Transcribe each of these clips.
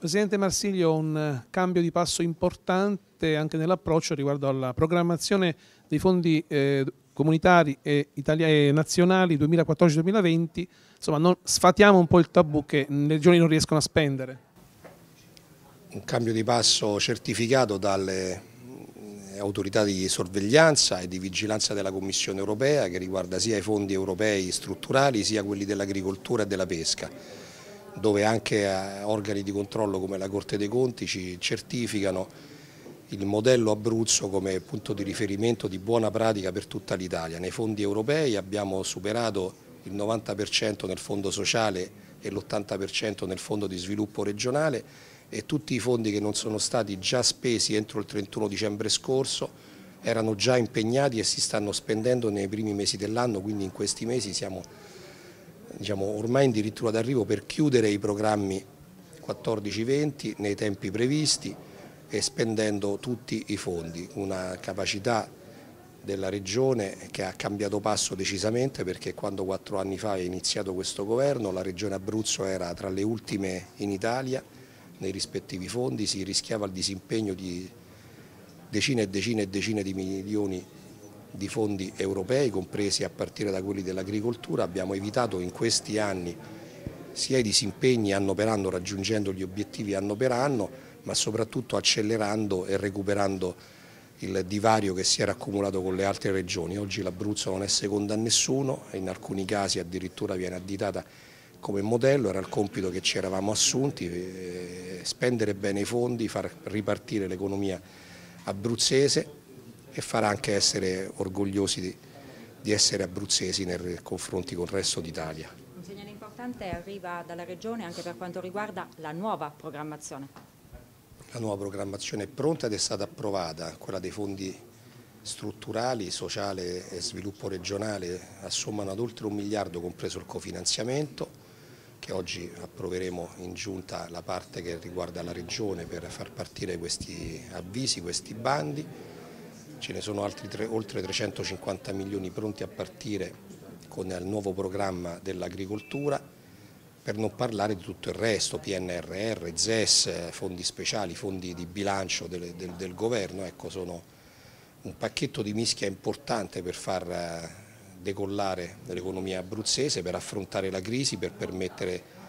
Presidente Marsiglio, un eh, cambio di passo importante anche nell'approccio riguardo alla programmazione dei fondi eh, comunitari e, e nazionali 2014-2020, insomma non, sfatiamo un po' il tabù che le regioni non riescono a spendere. Un cambio di passo certificato dalle eh, autorità di sorveglianza e di vigilanza della Commissione europea che riguarda sia i fondi europei strutturali sia quelli dell'agricoltura e della pesca dove anche eh, organi di controllo come la Corte dei Conti ci certificano il modello Abruzzo come punto di riferimento di buona pratica per tutta l'Italia. Nei fondi europei abbiamo superato il 90% nel fondo sociale e l'80% nel fondo di sviluppo regionale e tutti i fondi che non sono stati già spesi entro il 31 dicembre scorso erano già impegnati e si stanno spendendo nei primi mesi dell'anno, quindi in questi mesi siamo diciamo, ormai addirittura d'arrivo per chiudere i programmi 14-20 nei tempi previsti e spendendo tutti i fondi, una capacità della Regione che ha cambiato passo decisamente perché quando quattro anni fa è iniziato questo governo la Regione Abruzzo era tra le ultime in Italia nei rispettivi fondi, si rischiava il disimpegno di decine e decine e decine di milioni di di fondi europei, compresi a partire da quelli dell'agricoltura, abbiamo evitato in questi anni sia i disimpegni anno per anno raggiungendo gli obiettivi anno per anno, ma soprattutto accelerando e recuperando il divario che si era accumulato con le altre regioni. Oggi l'Abruzzo non è seconda a nessuno, in alcuni casi addirittura viene additata come modello, era il compito che ci eravamo assunti, eh, spendere bene i fondi, far ripartire l'economia abruzzese e farà anche essere orgogliosi di, di essere abruzzesi nei confronti con il resto d'Italia. Un segnale importante arriva dalla Regione anche per quanto riguarda la nuova programmazione. La nuova programmazione è pronta ed è stata approvata, quella dei fondi strutturali, sociale e sviluppo regionale assommano ad oltre un miliardo compreso il cofinanziamento che oggi approveremo in giunta la parte che riguarda la regione per far partire questi avvisi, questi bandi ce ne sono altri tre, oltre 350 milioni pronti a partire con il nuovo programma dell'agricoltura, per non parlare di tutto il resto, PNRR, ZES, fondi speciali, fondi di bilancio del, del, del governo, ecco, sono un pacchetto di mischia importante per far eh, decollare l'economia abruzzese, per affrontare la crisi, per permettere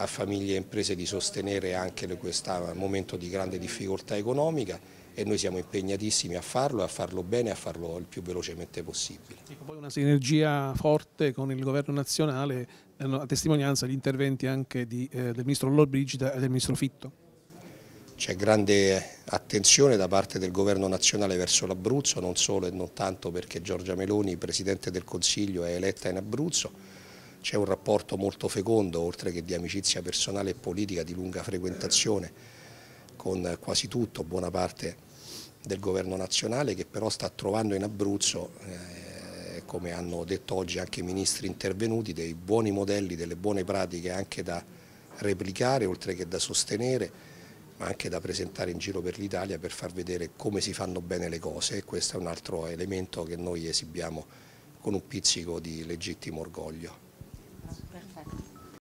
a famiglie e imprese di sostenere anche questo momento di grande difficoltà economica e noi siamo impegnatissimi a farlo, e a farlo bene e a farlo il più velocemente possibile. Ecco, poi una sinergia forte con il governo nazionale, eh, a testimonianza gli interventi anche di, eh, del ministro Lollobrigida e del ministro Fitto. C'è grande attenzione da parte del governo nazionale verso l'Abruzzo, non solo e non tanto perché Giorgia Meloni, Presidente del Consiglio, è eletta in Abruzzo, c'è un rapporto molto fecondo, oltre che di amicizia personale e politica, di lunga frequentazione con quasi tutto, buona parte del governo nazionale che però sta trovando in Abruzzo, eh, come hanno detto oggi anche i ministri intervenuti, dei buoni modelli, delle buone pratiche anche da replicare, oltre che da sostenere, ma anche da presentare in giro per l'Italia per far vedere come si fanno bene le cose e questo è un altro elemento che noi esibiamo con un pizzico di legittimo orgoglio.